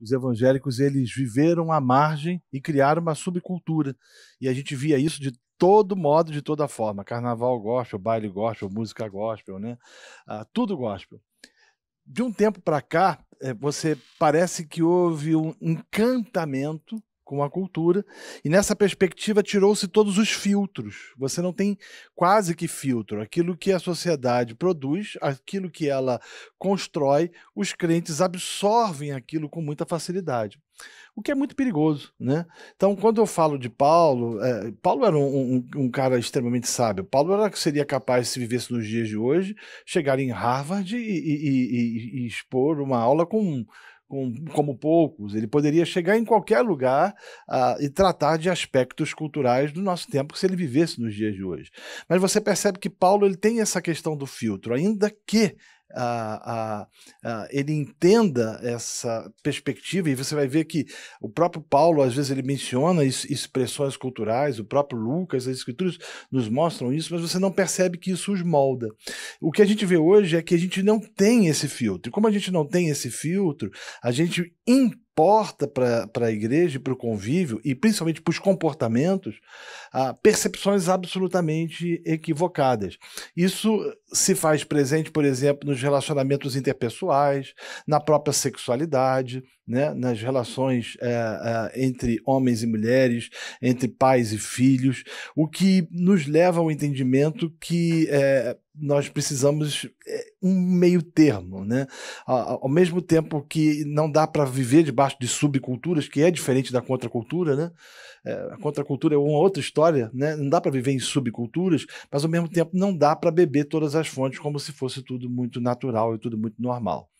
os evangélicos eles viveram à margem e criaram uma subcultura. E a gente via isso de todo modo, de toda forma. Carnaval gospel, baile gospel, música gospel, né? Ah, tudo gospel. De um tempo para cá, eh, você parece que houve um encantamento com a cultura, e nessa perspectiva tirou-se todos os filtros. Você não tem quase que filtro. Aquilo que a sociedade produz, aquilo que ela constrói, os crentes absorvem aquilo com muita facilidade. O que é muito perigoso, né? Então, quando eu falo de Paulo, é, Paulo era um, um, um, cara extremamente sábio. Paulo era, que seria capaz, se vivesse nos dias de hoje, chegar em Harvard e, e, e, e expor uma aula com com, como poucos. Ele poderia chegar em qualquer lugar uh, e tratar de aspectos culturais do nosso tempo se ele vivesse nos dias de hoje. Mas você percebe que Paulo ele tem essa questão do filtro, ainda que a, a, a, ele entenda essa perspectiva, e você vai ver que o próprio Paulo, às vezes, ele menciona isso, expressões culturais, o próprio Lucas, as escrituras nos mostram isso, mas você não percebe que isso os molda. O que a gente vê hoje é que a gente não tem esse filtro. E como a gente não tem esse filtro, a gente entende porta para a igreja e para o convívio, e principalmente para os comportamentos, ah, percepções absolutamente equivocadas. Isso se faz presente, por exemplo, nos relacionamentos interpessoais, na própria sexualidade, né, nas relações é, é, entre homens e mulheres, entre pais e filhos, o que nos leva ao entendimento que é, nós precisamos é, um meio termo, né? Ao mesmo tempo que não dá para viver debaixo de subculturas, que é diferente da contracultura, né? É, a contracultura é uma outra história, né? Não dá para viver em subculturas, mas ao mesmo tempo não dá para beber todas as fontes como se fosse tudo muito natural e tudo muito normal.